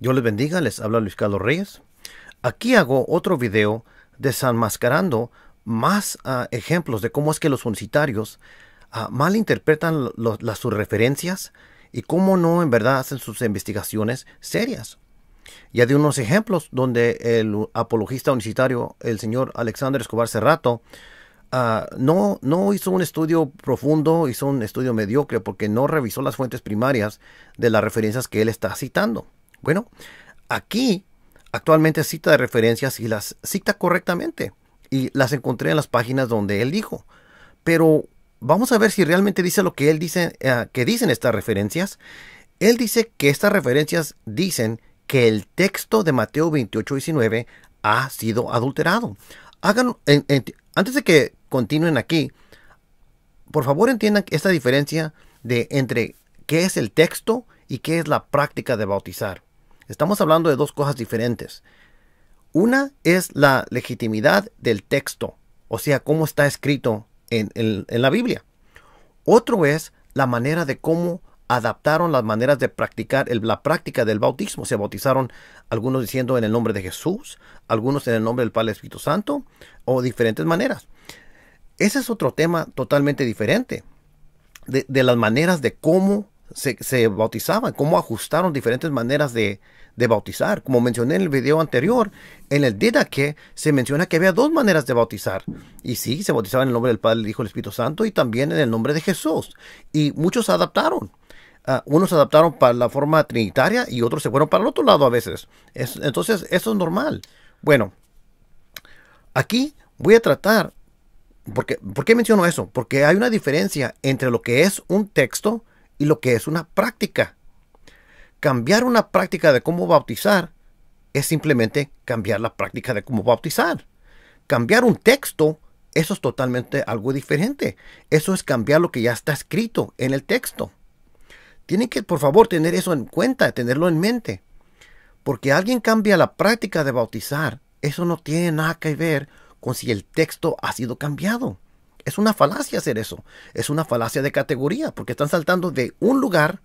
Yo les bendiga, les habla Luis Carlos Reyes. Aquí hago otro video desenmascarando más ah, ejemplos de cómo es que los unicitarios mal ah, malinterpretan las, sus referencias y cómo no en verdad hacen sus investigaciones serias. Ya de unos ejemplos donde el apologista unicitario, el señor Alexander Escobar Cerrato, ah, no, no hizo un estudio profundo, hizo un estudio mediocre porque no revisó las fuentes primarias de las referencias que él está citando. Bueno, aquí actualmente cita de referencias y las cita correctamente y las encontré en las páginas donde él dijo. Pero vamos a ver si realmente dice lo que él dice eh, que dicen estas referencias. Él dice que estas referencias dicen que el texto de Mateo 28 19 ha sido adulterado. Hagan antes de que continúen aquí, por favor entiendan esta diferencia de entre qué es el texto y qué es la práctica de bautizar. Estamos hablando de dos cosas diferentes. Una es la legitimidad del texto, o sea, cómo está escrito en, la Biblia. Otro es la manera de cómo adaptaron las maneras de practicar la práctica del bautismo. Se bautizaron algunos diciendo en el nombre de Jesús, algunos en el nombre del Padre Espíritu Santo, o diferentes maneras. Ese es otro tema totalmente diferente de, las maneras de cómo se, se, bautizaban, cómo ajustaron diferentes maneras de, de bautizar. Como mencioné en el video anterior, en el Didache se menciona que había dos maneras de bautizar. Y sí, se bautizaba en el nombre del Padre, el Hijo y Espíritu Santo y también en el nombre de Jesús. Y muchos se adaptaron. Ah, unos se adaptaron para la forma trinitaria y otros se fueron para el otro lado a veces. entonces, eso es normal. Bueno, aquí voy a tratar, porque, ¿por qué menciono eso? Porque hay una diferencia entre lo que es un texto y lo que es una práctica cambiar una práctica de cómo bautizar es simplemente cambiar la práctica de cómo bautizar. Cambiar un texto, eso es totalmente algo diferente. Eso es cambiar lo que ya está escrito en el texto. Tienen que, por favor, tener eso en cuenta, tenerlo en mente. Porque alguien cambia la práctica de bautizar, eso no tiene nada que ver con si el texto ha sido cambiado. Es una falacia hacer eso. Es una falacia de categoría, porque están saltando de un lugar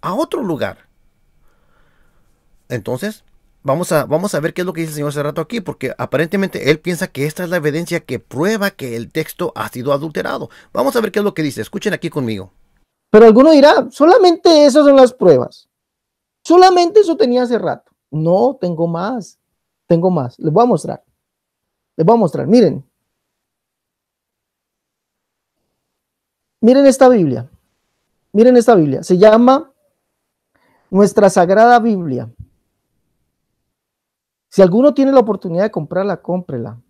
a otro lugar. Entonces, vamos a, vamos a ver qué es lo que dice el Señor hace rato aquí, porque aparentemente él piensa que esta es la evidencia que prueba que el texto ha sido adulterado. Vamos a ver qué es lo que dice. Escuchen aquí conmigo. Pero alguno dirá, solamente esas son las pruebas. Solamente eso tenía hace rato. No, tengo más. Tengo más. Les voy a mostrar. Les voy a mostrar. Miren. Miren esta Biblia. Miren esta Biblia. Se llama Nuestra Sagrada Biblia. Si alguno tiene la oportunidad de comprarla, cómprela.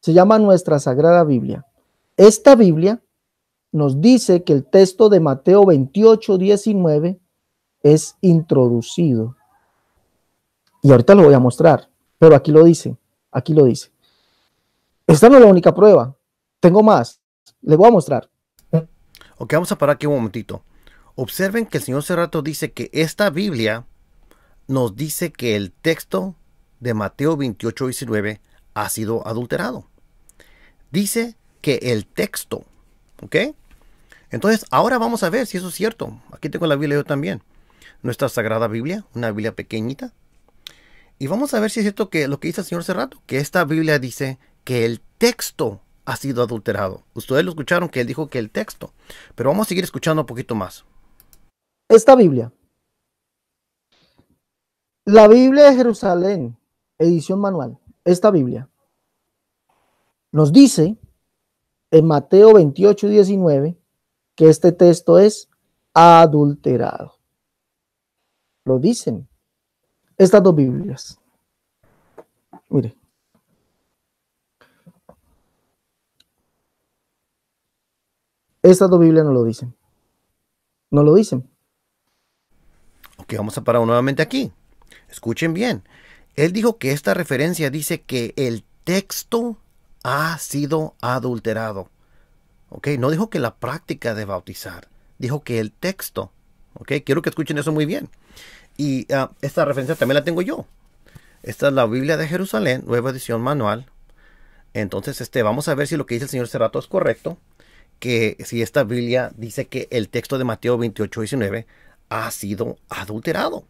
Se llama nuestra Sagrada Biblia. Esta Biblia nos dice que el texto de Mateo 28, 19 es introducido. Y ahorita lo voy a mostrar, pero aquí lo dice, aquí lo dice. Esta no es la única prueba, tengo más, le voy a mostrar. Ok, vamos a parar aquí un momentito. Observen que el señor Cerrato dice que esta Biblia nos dice que el texto de Mateo 28, 19 ha sido adulterado. Dice que el texto, ¿ok? Entonces, ahora vamos a ver si eso es cierto. Aquí tengo la Biblia yo también. Nuestra Sagrada Biblia, una Biblia pequeñita. Y vamos a ver si es cierto que lo que dice el Señor hace rato, que esta Biblia dice que el texto ha sido adulterado. Ustedes lo escucharon que él dijo que el texto. Pero vamos a seguir escuchando un poquito más. Esta Biblia. La Biblia de Jerusalén edición manual, esta Biblia, nos dice en Mateo 28, 19 que este texto es adulterado. Lo dicen estas dos Biblias. Mire. Estas dos Biblias no lo dicen. No lo dicen. Ok, vamos a parar nuevamente aquí. Escuchen bien. Él dijo que esta referencia dice que el texto ha sido adulterado. ¿Ok? No dijo que la práctica de bautizar, dijo que el texto. ¿Ok? Quiero que escuchen eso muy bien. Y ah, esta referencia también la tengo yo. Esta es la Biblia de Jerusalén, nueva edición manual. Entonces, este, vamos a ver si lo que dice el señor Cerrato es correcto. Que si esta Biblia dice que el texto de Mateo 28, 19 ha sido adulterado.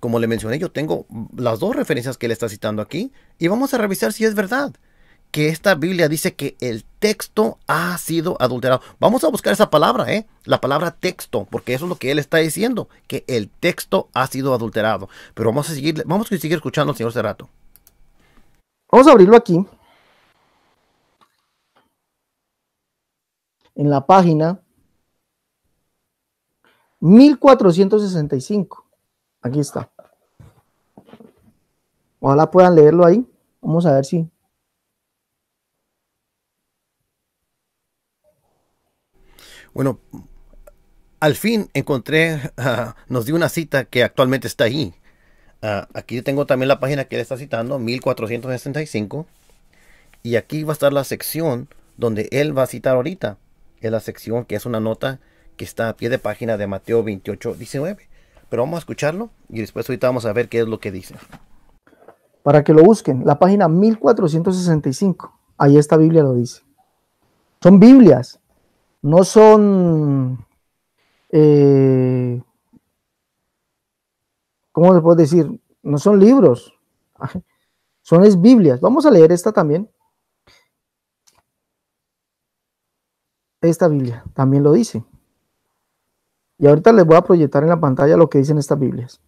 Como le mencioné, yo tengo las dos referencias que él está citando aquí y vamos a revisar si es verdad que esta Biblia dice que el texto ha sido adulterado. Vamos a buscar esa palabra, ¿eh? La palabra texto, porque eso es lo que él está diciendo, que el texto ha sido adulterado. Pero vamos a seguir, vamos a seguir escuchando al señor Cerrato. Vamos a abrirlo aquí. En la página 1465. Aquí está. Ojalá puedan leerlo ahí. Vamos a ver si. Bueno, al fin encontré, ah, nos dio una cita que actualmente está ahí. Ah, aquí tengo también la página que él está citando, 1465. Y aquí va a estar la sección donde él va a citar ahorita. Es la sección que es una nota que está a pie de página de Mateo 28, 19. Pero vamos a escucharlo y después ahorita vamos a ver qué es lo que dice. Para que lo busquen, la página 1465, ahí esta Biblia lo dice. Son Biblias, no son... Eh, ¿Cómo se puede decir? No son libros, son es Biblias. Vamos a leer esta también. Esta Biblia también lo dice. Y ahorita les voy a proyectar en la pantalla lo que dicen estas Biblias.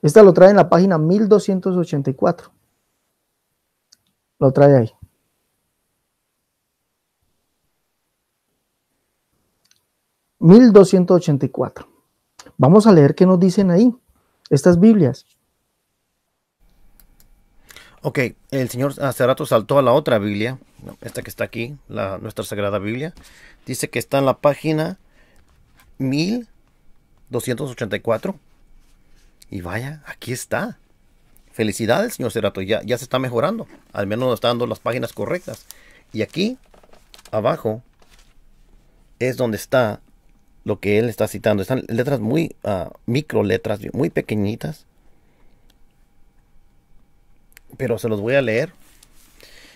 Esta lo trae en la página 1284. Lo trae ahí. ...1284... Vamos a leer qué nos dicen ahí... ...estas Biblias... Ok, el Señor Cerato saltó a la otra Biblia, esta que está aquí, la, nuestra Sagrada Biblia. Dice que está en la página 1284. Y vaya, aquí está. Felicidades, señor Cerato, ya, ya se está mejorando. Al menos nos está dando las páginas correctas. Y aquí, abajo, es donde está lo que él está citando. Están letras muy ah, micro letras, muy pequeñitas pero se los voy a leer.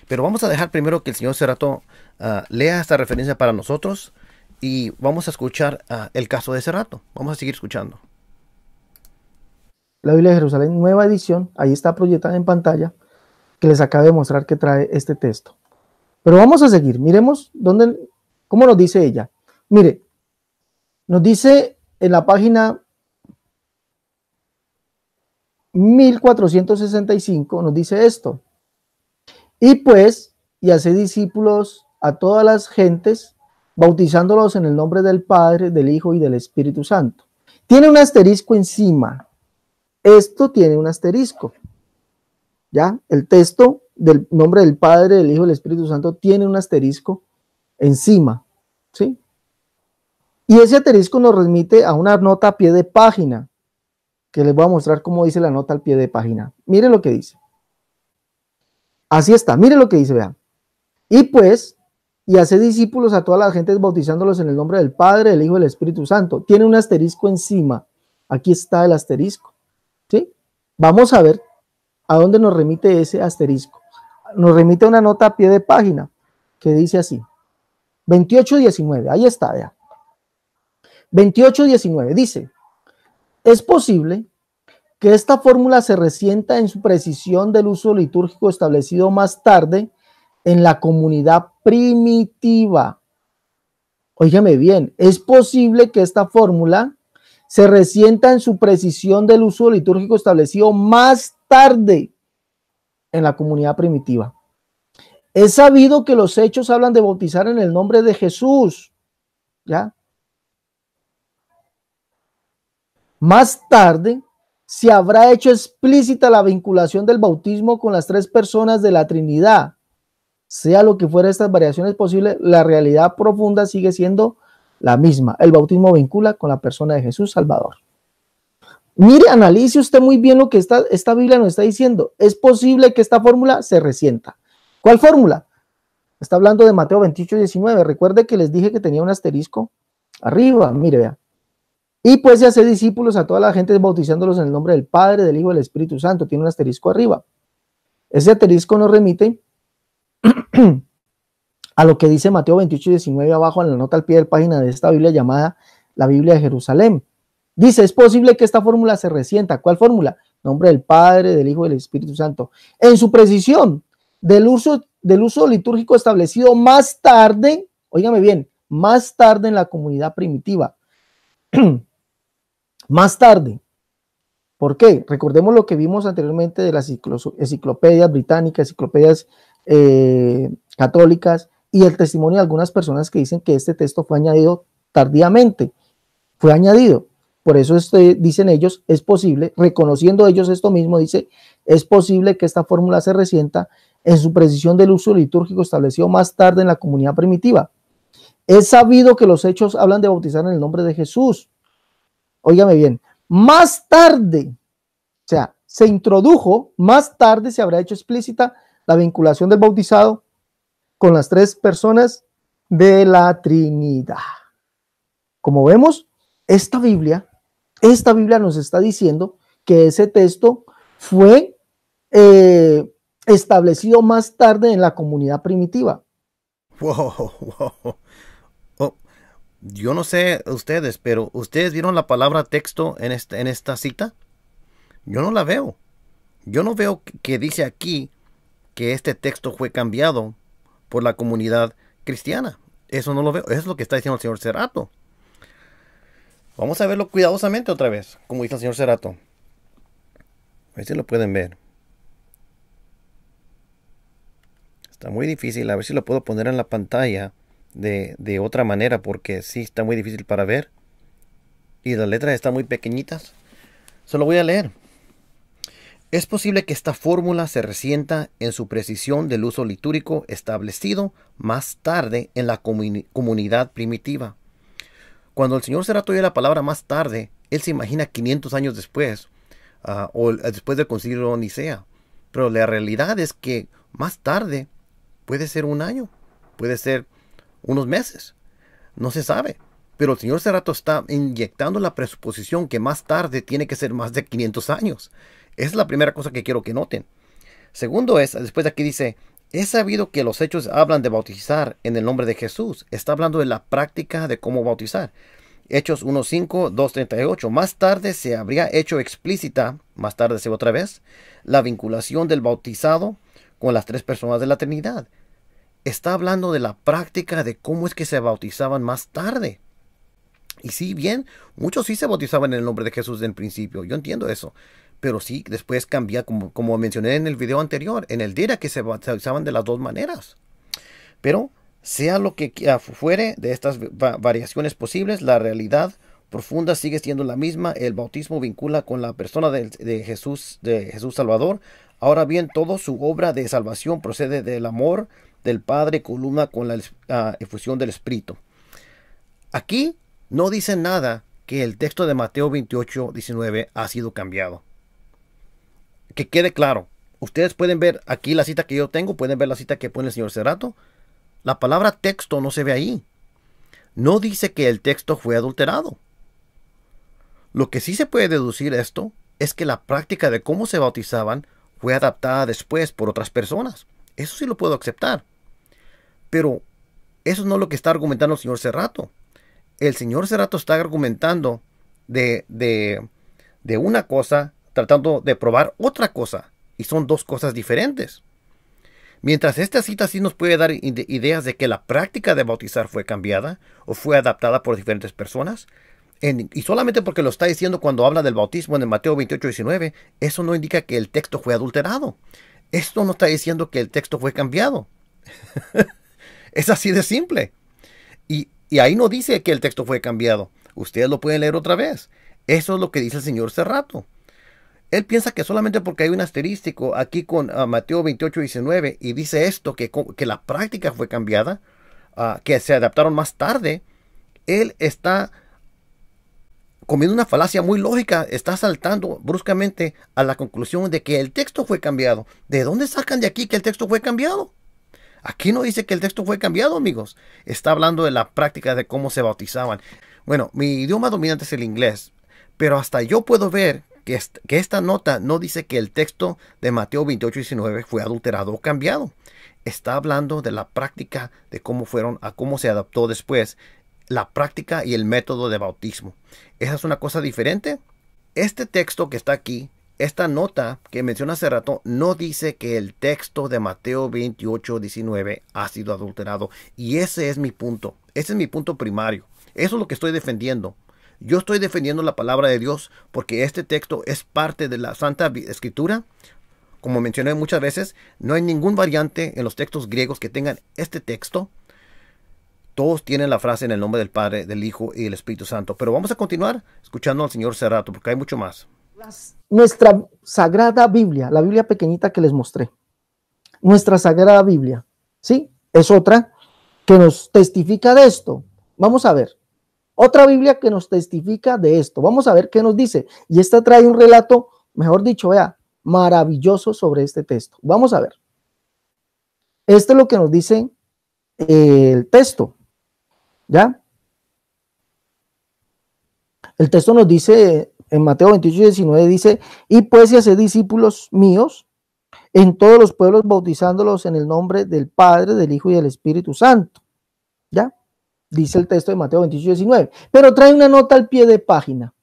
Pero vamos a dejar primero que el señor Cerrato ah, lea esta referencia para nosotros y vamos a escuchar ah, el caso de Cerrato. Vamos a seguir escuchando. La Biblia de Jerusalén, nueva edición, ahí está proyectada en pantalla, que les acabo de mostrar que trae este texto. Pero vamos a seguir, miremos dónde, cómo nos dice ella. Mire, nos dice en la página 1465 nos dice esto. Y pues, y hace discípulos a todas las gentes, bautizándolos en el nombre del Padre, del Hijo y del Espíritu Santo. Tiene un asterisco encima. Esto tiene un asterisco. ¿Ya? El texto del nombre del Padre, del Hijo y del Espíritu Santo tiene un asterisco encima. ¿Sí? Y ese asterisco nos remite a una nota a pie de página que les voy a mostrar cómo dice la nota al pie de página. Mire lo que dice. Así está, mire lo que dice, vean. Y pues, y hace discípulos a toda la gente bautizándolos en el nombre del Padre, del Hijo y del Espíritu Santo. Tiene un asterisco encima. Aquí está el asterisco. ¿Sí? Vamos a ver a dónde nos remite ese asterisco. Nos remite una nota a pie de página que dice así. 28.19, ahí está, vean. 28.19 dice, es posible que esta fórmula se resienta en su precisión del uso litúrgico establecido más tarde en la comunidad primitiva. Óigame bien, es posible que esta fórmula se resienta en su precisión del uso litúrgico establecido más tarde en la comunidad primitiva. Es sabido que los hechos hablan de bautizar en el nombre de Jesús, ¿ya? Más tarde, si habrá hecho explícita la vinculación del bautismo con las tres personas de la Trinidad. Sea lo que fuera estas variaciones posibles, la realidad profunda sigue siendo la misma. El bautismo vincula con la persona de Jesús Salvador. Mire, analice usted muy bien lo que esta Biblia nos está diciendo. Es posible que esta fórmula se resienta. ¿Cuál fórmula? Está hablando de Mateo 28, 19. Recuerde que les dije que tenía un asterisco arriba. Mire, vea. Y pues se hace discípulos a toda la gente bautizándolos en el nombre del Padre, del Hijo, y del Espíritu Santo. Tiene un asterisco arriba. Ese asterisco nos remite a lo que dice Mateo 28 y 19 abajo en la nota al pie de la página de esta Biblia llamada la Biblia de Jerusalén. Dice, es posible que esta fórmula se resienta. ¿Cuál fórmula? Nombre del Padre, del Hijo y del Espíritu Santo. En su precisión del uso, del uso litúrgico establecido más tarde, oígame bien, más tarde en la comunidad primitiva. Más tarde, ¿por qué? Recordemos lo que vimos anteriormente de las enciclopedias británicas, enciclopedias eh, católicas y el testimonio de algunas personas que dicen que este texto fue añadido tardíamente. Fue añadido. Por eso este, dicen ellos, es posible, reconociendo ellos esto mismo, dice, es posible que esta fórmula se resienta en su precisión del uso litúrgico establecido más tarde en la comunidad primitiva. Es sabido que los hechos hablan de bautizar en el nombre de Jesús, óigame bien, más tarde, o sea, se introdujo, más tarde se habrá hecho explícita la vinculación del bautizado con las tres personas de la Trinidad. Como vemos, esta Biblia, esta Biblia nos está diciendo que ese texto fue eh, establecido más tarde en la comunidad primitiva. Wow, wow yo no sé ustedes, pero ¿ustedes vieron la palabra texto en esta, cita? Yo no la veo. Yo no veo que dice aquí que este texto fue cambiado por la comunidad cristiana. Eso no lo veo. Eso es lo que está diciendo el señor Cerato. Vamos a verlo cuidadosamente otra vez, como dice el señor Cerato. A ver si lo pueden ver. Está muy difícil. A ver si lo puedo poner en la pantalla de, otra manera porque sí está muy difícil para ver y las letras están muy pequeñitas. Se lo voy a leer. Es posible que esta fórmula se resienta en su precisión del uso litúrico establecido más tarde en la comunidad primitiva. Cuando el Señor será oye la palabra más tarde, él se imagina 500 años después, ah, o eh, después del concilio de Nicea. Pero la realidad es que más tarde puede ser un año, puede ser unos meses. No se sabe. Pero el señor Cerrato está inyectando la presuposición que más tarde tiene que ser más de 500 años. es la primera cosa que quiero que noten. Segundo es, después de aquí dice, es sabido que los hechos hablan de bautizar en el nombre de Jesús. Está hablando de la práctica de cómo bautizar. Hechos 1.5, 2.38. Más tarde se habría hecho explícita, más tarde se otra vez, la vinculación del bautizado con las tres personas de la Trinidad está hablando de la práctica de cómo es que se bautizaban más tarde. Y sí, bien, muchos sí se bautizaban en el nombre de Jesús en principio, yo entiendo eso. Pero sí, después cambia, como, como mencioné en el video anterior, en el día que se bautizaban de las dos maneras. Pero sea lo que ah, fuere de estas variaciones posibles, la realidad profunda sigue siendo la misma. El bautismo vincula con la persona de, Jesús, de Jesús Salvador. Ahora bien, toda su obra de salvación procede del amor del Padre, columna con la efusión del Espíritu. Aquí no dice nada que el texto de Mateo 28, 19 ha sido cambiado. Que quede claro. Ustedes pueden ver aquí la cita que yo tengo, pueden ver la cita que pone el señor Cerato. La palabra texto no se ve ahí. No dice que el texto fue adulterado. Lo que sí se puede deducir esto es que la práctica de cómo se bautizaban fue adaptada después por otras personas. Eso sí lo puedo aceptar. Pero eso no es lo que está argumentando el señor Cerrato. El señor Cerrato está argumentando de, una cosa tratando de probar otra cosa. Y son dos cosas diferentes. Mientras esta cita sí nos puede dar ideas de que la práctica de bautizar fue cambiada o fue adaptada por diferentes personas, y solamente porque lo está diciendo cuando habla del bautismo en Mateo 28, 19, eso no indica que el texto fue adulterado. Esto no está diciendo que el texto fue cambiado. Es así de simple. Y, ahí no dice que el texto fue cambiado. Ustedes lo pueden leer otra vez. Eso es lo que dice el Señor hace rato. Él piensa que solamente porque hay un asterístico aquí con ah, Mateo 28, 19 y dice esto, que, que la práctica fue cambiada, ah, que se adaptaron más tarde, él está comiendo una falacia muy lógica, está saltando bruscamente a la conclusión de que el texto fue cambiado. ¿De dónde sacan de aquí que el texto fue cambiado? Aquí no dice que el texto fue cambiado, amigos. Está hablando de la práctica de cómo se bautizaban. Bueno, mi idioma dominante es el inglés, pero hasta yo puedo ver que, esta nota no dice que el texto de Mateo 28 19 fue adulterado o cambiado. Está hablando de la práctica de cómo fueron, a cómo se adaptó después la práctica y el método de bautismo. Esa es una cosa diferente. Este texto que está aquí esta nota que menciona hace rato no dice que el texto de Mateo 28, 19 ha sido adulterado. Y ese es mi punto. Ese es mi punto primario. Eso es lo que estoy defendiendo. Yo estoy defendiendo la palabra de Dios porque este texto es parte de la Santa Escritura. Como mencioné muchas veces, no hay ningún variante en los textos griegos que tengan este texto. Todos tienen la frase en el nombre del Padre, del Hijo y del Espíritu Santo. Pero vamos a continuar escuchando al Señor Cerrato porque hay mucho más nuestra sagrada Biblia, la Biblia pequeñita que les mostré, nuestra sagrada Biblia, ¿sí? Es otra que nos testifica de esto. Vamos a ver. Otra Biblia que nos testifica de esto. Vamos a ver qué nos dice. Y esta trae un relato, mejor dicho, vea, maravilloso sobre este texto. Vamos a ver. Esto es lo que nos dice eh, el texto. ¿Ya? El texto nos dice en Mateo 28, 19 dice, y pues y haced discípulos míos en todos los pueblos, bautizándolos en el nombre del Padre, del Hijo y del Espíritu Santo. ¿Ya? Dice el texto de Mateo 28, 19. Pero trae una nota al pie de página.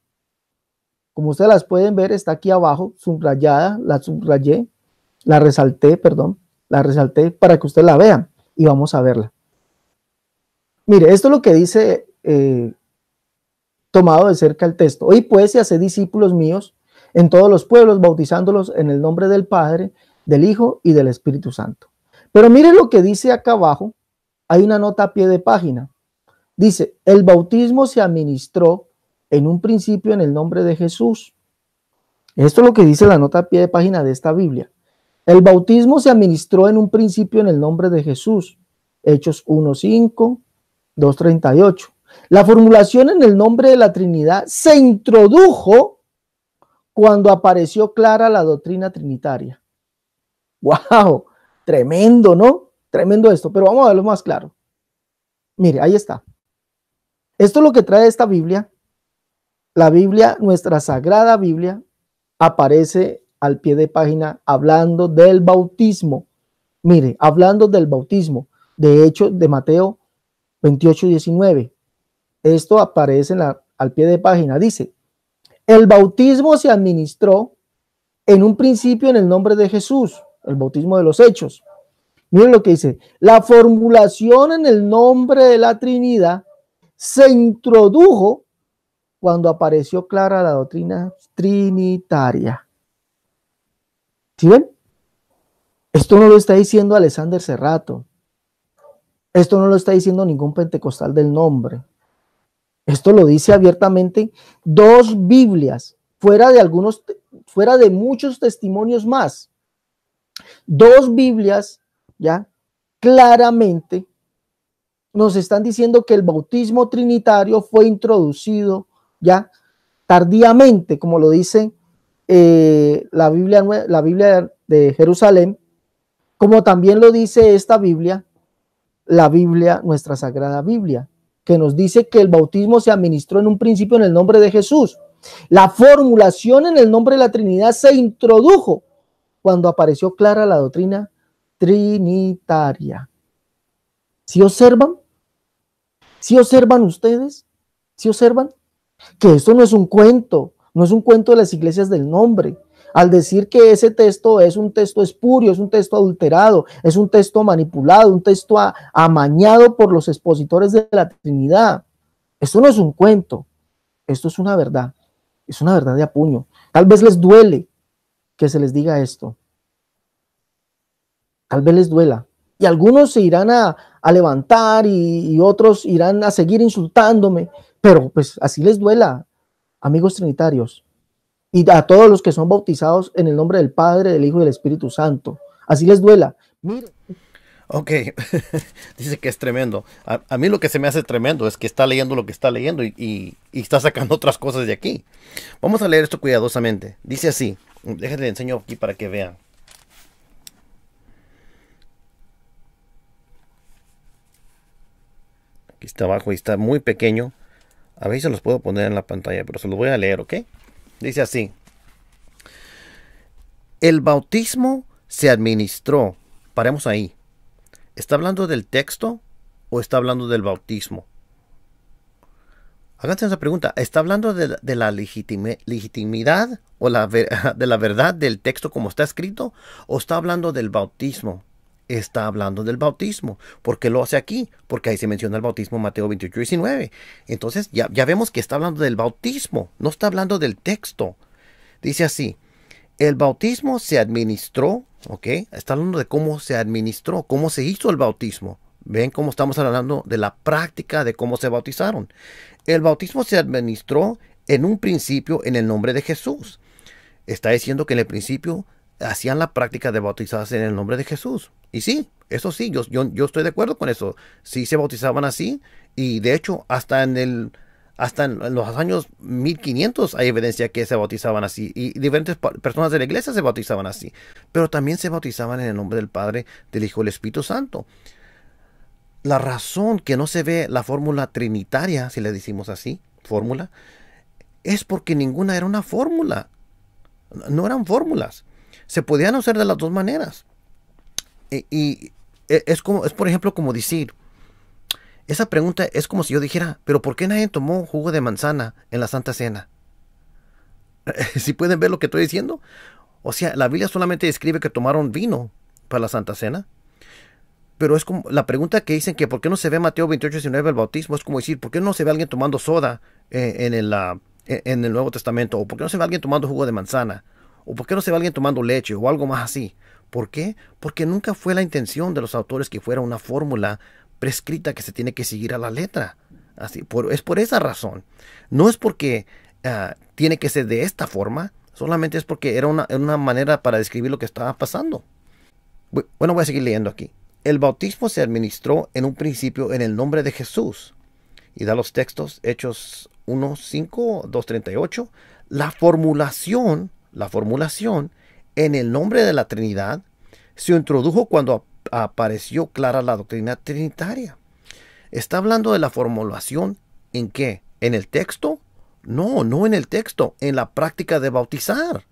Como ustedes las pueden ver, está aquí abajo, subrayada, la subrayé, la resalté, perdón, la resalté para que ustedes la vean y vamos a verla. Mire, esto es lo que dice eh, tomado de cerca el texto. Hoy pues se hace discípulos míos en todos los pueblos, bautizándolos en el nombre del Padre, del Hijo y del Espíritu Santo. Pero mire lo que dice acá abajo, hay una nota a pie de página. Dice, el bautismo se administró en un principio en el nombre de Jesús. Esto es lo que dice la nota a pie de página de esta Biblia. El bautismo se administró en un principio en el nombre de Jesús. Hechos 1.5, 2.38. La formulación en el nombre de la Trinidad se introdujo cuando apareció clara la doctrina trinitaria. ¡Wow! Tremendo, ¿no? Tremendo esto, pero vamos a verlo más claro. Mire, ahí está. Esto es lo que trae esta Biblia. La Biblia, nuestra sagrada Biblia, aparece al pie de página hablando del bautismo. Mire, hablando del bautismo. De hecho, de Mateo 28, 19. Esto aparece en la, al pie de página. Dice, el bautismo se administró en un principio en el nombre de Jesús, el bautismo de los hechos. Miren lo que dice, la formulación en el nombre de la Trinidad se introdujo cuando apareció clara la doctrina trinitaria. ¿Sí ven? Esto no lo está diciendo Alexander Cerrato. Esto no lo está diciendo ningún pentecostal del nombre esto lo dice abiertamente, dos Biblias, fuera de algunos, fuera de muchos testimonios más, dos Biblias, ya, claramente nos están diciendo que el bautismo trinitario fue introducido ya tardíamente, como lo dice eh, la, Biblia, la Biblia de Jerusalén, como también lo dice esta Biblia, la Biblia, nuestra Sagrada Biblia que nos dice que el bautismo se administró en un principio en el nombre de Jesús. La formulación en el nombre de la Trinidad se introdujo cuando apareció clara la doctrina trinitaria. ¿Si ¿Sí observan? ¿Si ¿Sí observan ustedes? ¿Si ¿Sí observan? Que esto no es un cuento, no es un cuento de las iglesias del nombre, al decir que ese texto es un texto espurio, es un texto adulterado, es un texto manipulado, un texto amañado por los expositores de la Trinidad. Esto no es un cuento, esto es una verdad, es una verdad de apuño. Tal vez les duele que se les diga esto, tal vez les duela. Y algunos se irán a, levantar y otros irán a seguir insultándome, pero pues así les duela, amigos trinitarios y a todos los que son bautizados en el nombre del Padre, del Hijo y del Espíritu Santo. Así les duela. Mire. Ok, dice que es tremendo. A, mí lo que se me hace tremendo es que está leyendo lo que está leyendo y, está sacando otras cosas de aquí. Vamos a leer esto cuidadosamente. Dice así, déjenle enseño aquí para que vean. Aquí está abajo y está muy pequeño. A ver si se los puedo poner en la pantalla, pero se los voy a leer, ¿ok? Dice así, el bautismo se administró, paremos ahí, ¿está hablando del texto o está hablando del bautismo? Háganse esa pregunta, ¿está hablando de, la legitimidad o la, de la verdad del texto como está escrito o está hablando del bautismo? está hablando del bautismo. ¿Por qué lo hace aquí? Porque ahí se menciona el bautismo en Mateo 28, 19. Entonces ya, ya vemos que está hablando del bautismo, no está hablando del texto. Dice así, el bautismo se administró, ¿ok? Está hablando de cómo se administró, cómo se hizo el bautismo. Ven cómo estamos hablando de la práctica de cómo se bautizaron. El bautismo se administró en un principio en el nombre de Jesús. Está diciendo que en el principio hacían la práctica de bautizarse en el nombre de Jesús. Y sí, eso sí, yo, yo, estoy de acuerdo con eso. Sí se bautizaban así y de hecho hasta en el hasta en los años 1500 hay evidencia que se bautizaban así y diferentes personas de la iglesia se bautizaban así, pero también se bautizaban en el nombre del Padre, del Hijo y del Espíritu Santo. La razón que no se ve la fórmula trinitaria, si le decimos así, fórmula, es porque ninguna era una fórmula. No eran fórmulas se podían hacer de las dos maneras. Y, e, es como, es por ejemplo como decir, esa pregunta es como si yo dijera, pero ¿por qué nadie tomó jugo de manzana en la Santa Cena? si pueden ver lo que estoy diciendo? O sea, la Biblia solamente describe que tomaron vino para la Santa Cena. Pero es como la pregunta que dicen que ¿por qué no se ve Mateo 28, 19 el bautismo? Es como decir, ¿por qué no se ve alguien tomando soda eh, en, el, ah, e, en el Nuevo Testamento? ¿O por qué no se ve alguien tomando jugo de manzana? ¿O por qué no se ve alguien tomando leche o algo más así? ¿Por qué? Porque nunca fue la intención de los autores que fuera una fórmula prescrita que se tiene que seguir a la letra. Así, es por esa razón. No es porque ah, tiene que ser de esta forma, solamente es porque era una, una manera para describir lo que estaba pasando. Bueno, voy a seguir leyendo aquí. El bautismo se administró en un principio en el nombre de Jesús. Y da los textos, Hechos 1, 5, 2, 38. La formulación la formulación, en el nombre de la Trinidad, se introdujo cuando apareció clara la doctrina trinitaria. ¿Está hablando de la formulación en qué? ¿En el texto? No, no en el texto, en la práctica de bautizar.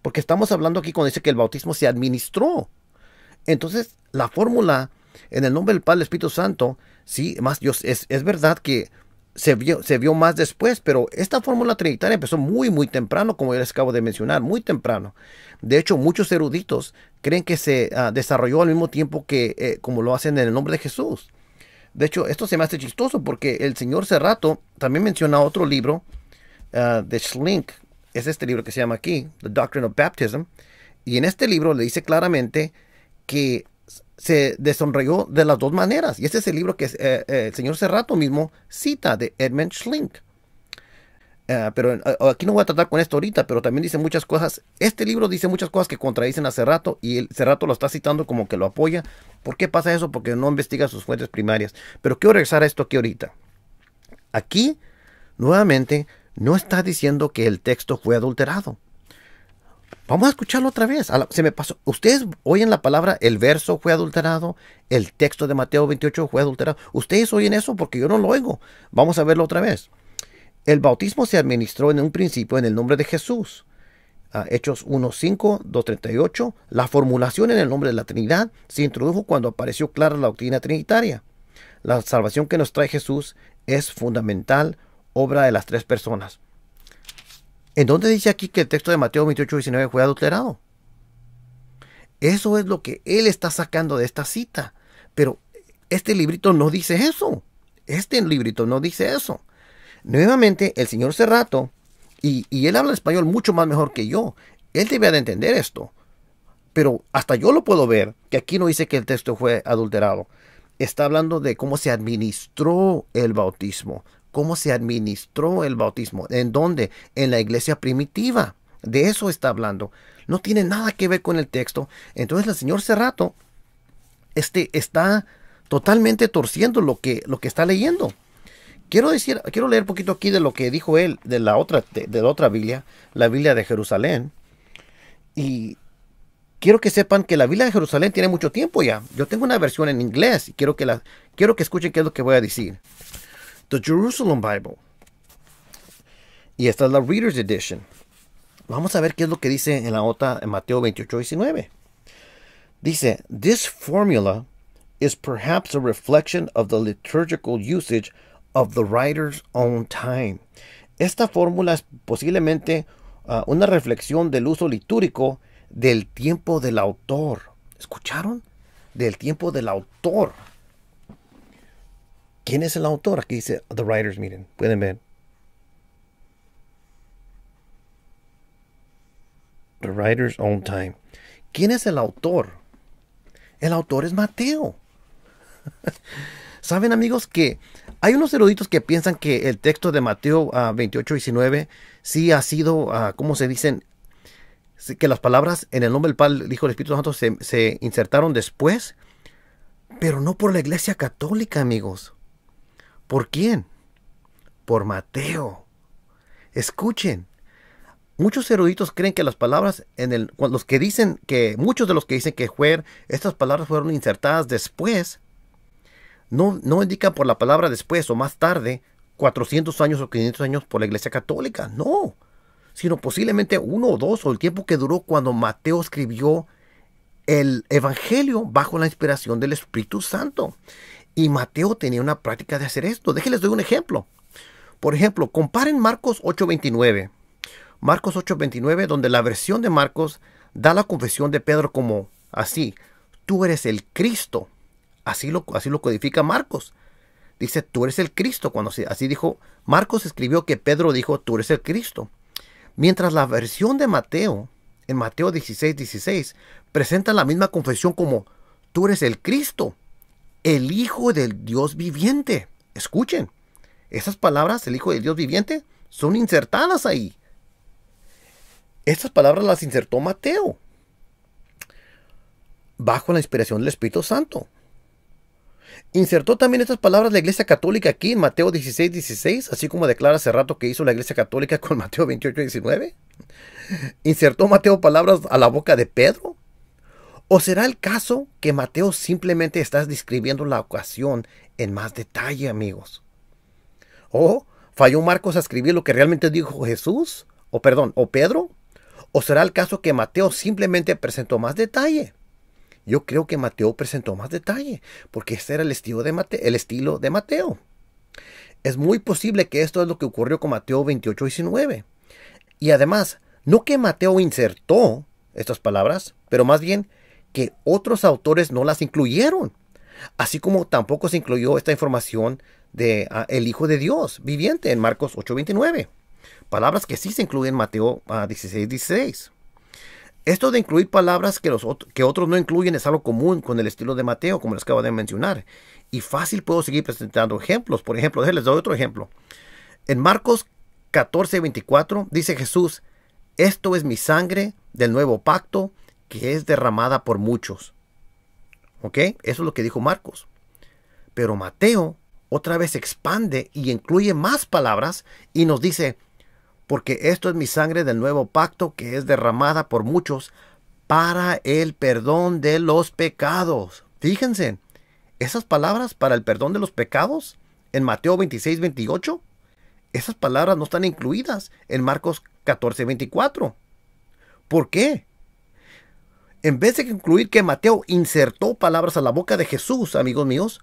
Porque estamos hablando aquí cuando dice que el bautismo se administró. Entonces, la fórmula en el nombre del Padre, Espíritu Santo, sí, más Dios, es, es verdad que se vio, más después, pero esta fórmula trinitaria empezó muy, muy temprano, como yo les acabo de mencionar, muy temprano. De hecho, muchos eruditos creen que se ah, desarrolló al mismo tiempo que eh, como lo hacen en el nombre de Jesús. De hecho, esto se me hace chistoso porque el señor Cerrato también menciona otro libro ah, de Schlink, es este libro que se llama aquí, The Doctrine of Baptism, y en este libro le dice claramente que se desonreyó de las dos maneras. Y este es el libro que eh, eh, el señor Cerrato mismo cita de Edmund Schlink. Eh, pero oh, aquí no voy a tratar con esto ahorita, pero también dice muchas cosas. Este libro dice muchas cosas que contradicen a Cerrato y Cerrato lo está citando como que lo apoya. ¿Por qué pasa eso? Porque no investiga sus fuentes primarias. Pero quiero regresar a esto aquí ahorita. Aquí, nuevamente, no está diciendo que el texto fue adulterado. Vamos a escucharlo otra vez. se me pasó. Ustedes oyen la palabra, el verso fue adulterado, el texto de Mateo 28 fue adulterado. Ustedes oyen eso porque yo no lo oigo. Vamos a verlo otra vez. El bautismo se administró en un principio en el nombre de Jesús. 1, ah, Hechos 1.5, 2.38. La formulación en el nombre de la Trinidad se introdujo cuando apareció clara la doctrina trinitaria. La salvación que nos trae Jesús es fundamental obra de las tres personas. ¿En dónde dice aquí que el texto de Mateo 28, 19 fue adulterado? Eso es lo que él está sacando de esta cita. Pero este librito no dice eso. Este librito no dice eso. Nuevamente, el señor Cerrato, y, y él habla español mucho más mejor que yo, él debe de entender esto. Pero hasta yo lo puedo ver, que aquí no dice que el texto fue adulterado. Está hablando de cómo se administró el bautismo cómo se administró el bautismo. ¿En dónde? En la iglesia primitiva. De eso está hablando. No tiene nada que ver con el texto. Entonces el señor Cerrato este, está totalmente torciendo lo que, lo que está leyendo. Quiero decir, quiero leer un poquito aquí de lo que dijo él de la otra, la otra Biblia, la Biblia de Jerusalén. Y quiero que sepan que la Biblia de Jerusalén tiene mucho tiempo ya. Yo tengo una versión en inglés y quiero que, la, quiero que escuchen qué es lo que voy a decir the Jerusalem Bible. Y esta es la Reader's Edition. Vamos a ver qué es lo que dice en la otra, en Mateo 28, 19. Dice, This formula is perhaps a reflection of the liturgical usage of the writer's own time. Esta fórmula es posiblemente ah, una reflexión del uso litúrico del tiempo del autor. ¿Escucharon? Del tiempo del autor. ¿Quién es el autor? Aquí dice The Writers, miren, pueden ver. The Writers Own Time. ¿Quién es el autor? El autor es Mateo. Saben amigos que hay unos eruditos que piensan que el texto de Mateo a 28, 19 sí ha sido, ah, ¿cómo se dicen? Que las palabras en el nombre del Padre, el Hijo, el Espíritu Santo se insertaron después, pero no por la Iglesia Católica, amigos. ¿Por quién? Por Mateo. Escuchen. Muchos eruditos creen que las palabras en el los que dicen que muchos de los que dicen que fue, estas palabras fueron insertadas después no no indican por la palabra después o más tarde 400 años o 500 años por la Iglesia Católica, no, sino posiblemente uno o dos o el tiempo que duró cuando Mateo escribió el Evangelio bajo la inspiración del Espíritu Santo. Y Mateo tenía una práctica de hacer esto. Déjenles doy un ejemplo. Por ejemplo, comparen Marcos 8:29. Marcos 8:29, donde la versión de Marcos da la confesión de Pedro como así, tú eres el Cristo. Así lo, así lo codifica Marcos. Dice, tú eres el Cristo. Cuando así dijo, Marcos escribió que Pedro dijo, tú eres el Cristo. Mientras la versión de Mateo, en Mateo 16, 16, presenta la misma confesión como, tú eres el Cristo el Hijo del Dios viviente. Escuchen, esas palabras, el Hijo del Dios viviente, son insertadas ahí. Estas palabras las insertó Mateo, bajo la inspiración del Espíritu Santo. Insertó también estas palabras la Iglesia Católica aquí en Mateo 16, 16, así como declara hace rato que hizo la Iglesia Católica con Mateo 28, 19. Insertó Mateo palabras a la boca de Pedro, ¿O será el caso que Mateo simplemente está describiendo la ocasión en más detalle, amigos? ¿O falló Marcos a escribir lo que realmente dijo Jesús? ¿O perdón, o Pedro? ¿O será el caso que Mateo simplemente presentó más detalle? Yo creo que Mateo presentó más detalle, porque ese era el estilo de Mateo. El estilo de Mateo. Es muy posible que esto es lo que ocurrió con Mateo 28 y 19. Y además, no que Mateo insertó estas palabras, pero más bien que otros autores no las incluyeron. Así como tampoco se incluyó esta información de ah, el Hijo de Dios viviente en Marcos 8:29. Palabras que sí se incluyen en Mateo 16:16. Ah, esto de incluir palabras que, los, que otros no incluyen es algo común con el estilo de Mateo, como les acabo de mencionar. Y fácil puedo seguir presentando ejemplos. Por ejemplo, les doy otro ejemplo. En Marcos 14.24. dice Jesús, esto es mi sangre del nuevo pacto que es derramada por muchos. ¿Ok? Eso es lo que dijo Marcos. Pero Mateo otra vez expande y incluye más palabras y nos dice, porque esto es mi sangre del nuevo pacto que es derramada por muchos para el perdón de los pecados. Fíjense, esas palabras para el perdón de los pecados en Mateo 26, 28, esas palabras no están incluidas en Marcos 14, 24. ¿Por qué? En vez de concluir que Mateo insertó palabras a la boca de Jesús, amigos míos,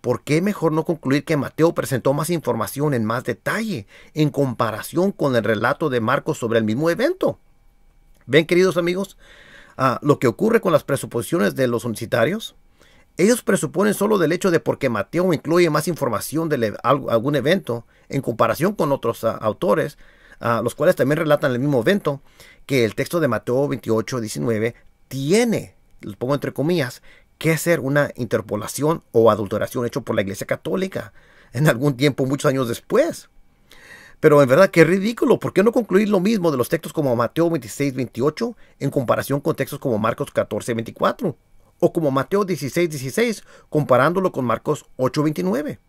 ¿por qué mejor no concluir que Mateo presentó más información en más detalle en comparación con el relato de Marcos sobre el mismo evento? Ven, queridos amigos, lo que ocurre con las presuposiciones de los universitarios. Ellos presuponen solo del hecho de porque Mateo incluye más información de algún evento en comparación con otros autores, los cuales también relatan el mismo evento, que el texto de Mateo 28, 19 tiene, lo pongo entre comillas, que ser una interpolación o adulteración hecho por la Iglesia Católica en algún tiempo, muchos años después. Pero en verdad, qué ridículo. ¿Por qué no concluir lo mismo de los textos como Mateo 26, 28 en comparación con textos como Marcos 14, 24? O como Mateo 16, 16 comparándolo con Marcos 8, 29.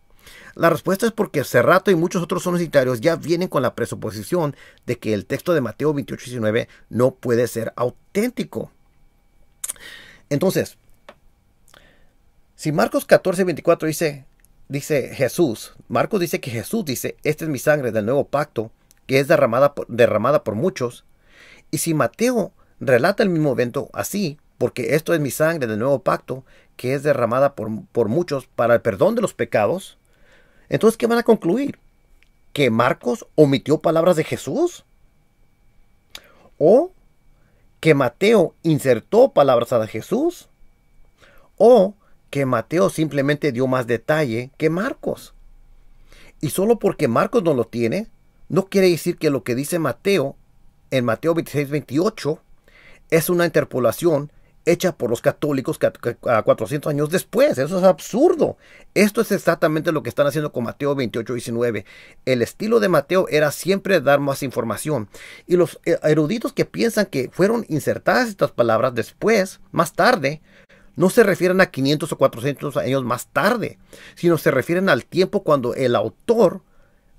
La respuesta es porque Cerrato y muchos otros universitarios ya vienen con la presuposición de que el texto de Mateo 28, 19 no puede ser auténtico. Entonces, si Marcos 14, 24 dice, dice Jesús, Marcos dice que Jesús dice, esta es mi sangre del nuevo pacto, que es derramada por, derramada por muchos, y si Mateo relata el mismo evento así, porque esto es mi sangre del nuevo pacto, que es derramada por, por muchos para el perdón de los pecados, entonces, ¿qué van a concluir? ¿Que Marcos omitió palabras de Jesús? ¿O que Mateo insertó palabras a Jesús o que Mateo simplemente dio más detalle que Marcos. Y solo porque Marcos no lo tiene, no quiere decir que lo que dice Mateo en Mateo 26, 28 es una interpolación hecha por los católicos a 400 años después. Eso es absurdo. Esto es exactamente lo que están haciendo con Mateo 28, 19. El estilo de Mateo era siempre dar más información. Y los eh, eruditos que piensan que fueron insertadas estas palabras después, más tarde, no se refieren a 500 o 400 años más tarde, sino se refieren al tiempo cuando el autor,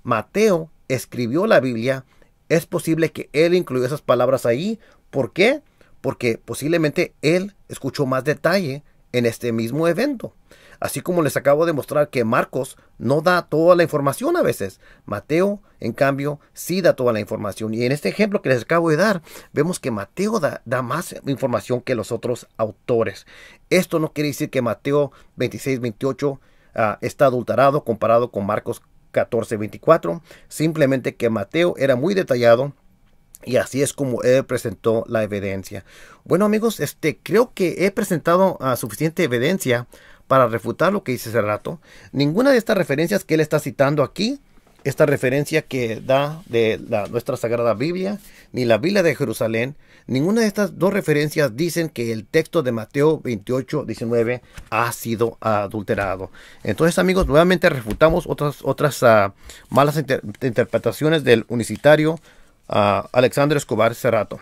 Mateo, escribió la Biblia. Es posible que él incluyó esas palabras ahí. ¿Por qué? porque posiblemente él escuchó más detalle en este mismo evento. Así como les acabo de mostrar que Marcos no da toda la información a veces, Mateo, en cambio, sí da toda la información. Y en este ejemplo que les acabo de dar, vemos que Mateo da, más información que los otros autores. Esto no quiere decir que Mateo 26, 28 ah, está adulterado comparado con Marcos 14, 24. Simplemente que Mateo era muy detallado y así es como él presentó la evidencia. Bueno amigos, este, creo que he presentado ah, suficiente evidencia para refutar lo que hice hace rato. Ninguna de estas referencias que él está citando aquí, esta referencia que da de la, nuestra Sagrada Biblia, ni la Biblia de Jerusalén, ninguna de estas dos referencias dicen que el texto de Mateo 28, 19 ha sido adulterado. Entonces amigos, nuevamente refutamos otras, otras ah, malas interpretaciones del unicitario a Alexandre Escobar Cerrato.